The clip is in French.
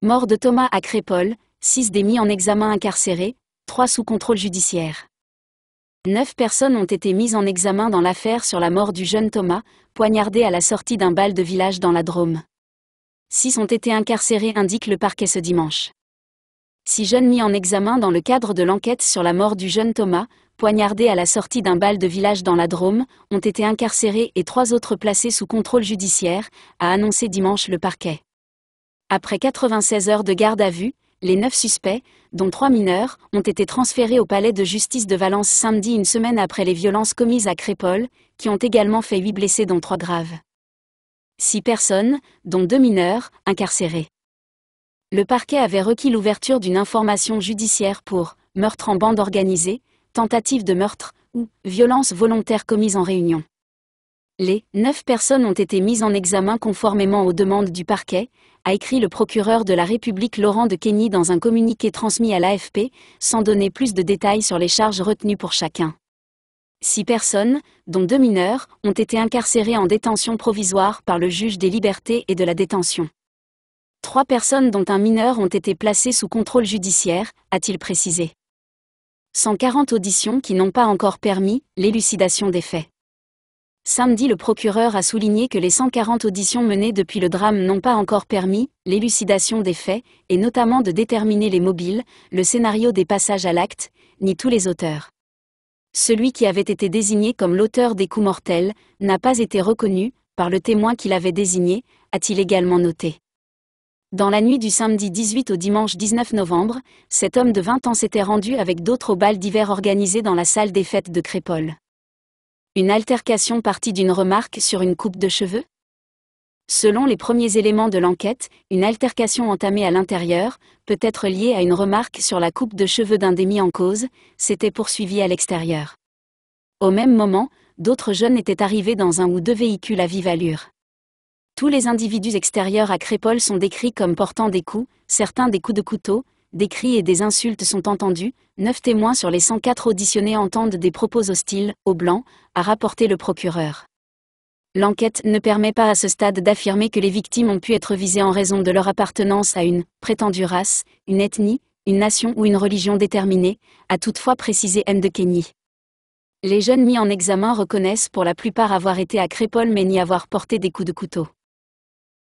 Mort de Thomas à Crépole, 6 des mis en examen incarcérés, 3 sous contrôle judiciaire. 9 personnes ont été mises en examen dans l'affaire sur la mort du jeune Thomas, poignardé à la sortie d'un bal de village dans la Drôme. 6 ont été incarcérés indique le parquet ce dimanche. 6 jeunes mis en examen dans le cadre de l'enquête sur la mort du jeune Thomas, poignardé à la sortie d'un bal de village dans la Drôme, ont été incarcérés et 3 autres placés sous contrôle judiciaire, a annoncé dimanche le parquet. Après 96 heures de garde à vue, les neuf suspects, dont trois mineurs, ont été transférés au palais de justice de Valence samedi une semaine après les violences commises à Crépole, qui ont également fait huit blessés dont trois graves. 6 personnes, dont deux mineurs, incarcérées. Le parquet avait requis l'ouverture d'une information judiciaire pour meurtre en bande organisée, tentative de meurtre ou violence volontaire commise en réunion. Les 9 personnes ont été mises en examen conformément aux demandes du parquet, a écrit le procureur de la République Laurent de Kenny dans un communiqué transmis à l'AFP, sans donner plus de détails sur les charges retenues pour chacun. Six personnes, dont deux mineurs, ont été incarcérées en détention provisoire par le juge des libertés et de la détention. Trois personnes dont un mineur ont été placées sous contrôle judiciaire, a-t-il précisé. 140 auditions qui n'ont pas encore permis l'élucidation des faits. Samedi le procureur a souligné que les 140 auditions menées depuis le drame n'ont pas encore permis l'élucidation des faits, et notamment de déterminer les mobiles, le scénario des passages à l'acte, ni tous les auteurs. Celui qui avait été désigné comme l'auteur des coups mortels n'a pas été reconnu par le témoin qu'il avait désigné, a-t-il également noté. Dans la nuit du samedi 18 au dimanche 19 novembre, cet homme de 20 ans s'était rendu avec d'autres au bal d'hiver organisé dans la salle des fêtes de Crépole. Une altercation partie d'une remarque sur une coupe de cheveux Selon les premiers éléments de l'enquête, une altercation entamée à l'intérieur, peut être liée à une remarque sur la coupe de cheveux d'un des en cause, s'était poursuivie à l'extérieur. Au même moment, d'autres jeunes étaient arrivés dans un ou deux véhicules à vive allure. Tous les individus extérieurs à Crépole sont décrits comme portant des coups, certains des coups de couteau, des cris et des insultes sont entendus, neuf témoins sur les 104 auditionnés entendent des propos hostiles, aux Blancs, a rapporté le procureur. L'enquête ne permet pas à ce stade d'affirmer que les victimes ont pu être visées en raison de leur appartenance à une prétendue race, une ethnie, une nation ou une religion déterminée, a toutefois précisé de Kenny. Les jeunes mis en examen reconnaissent pour la plupart avoir été à Crépole mais n'y avoir porté des coups de couteau.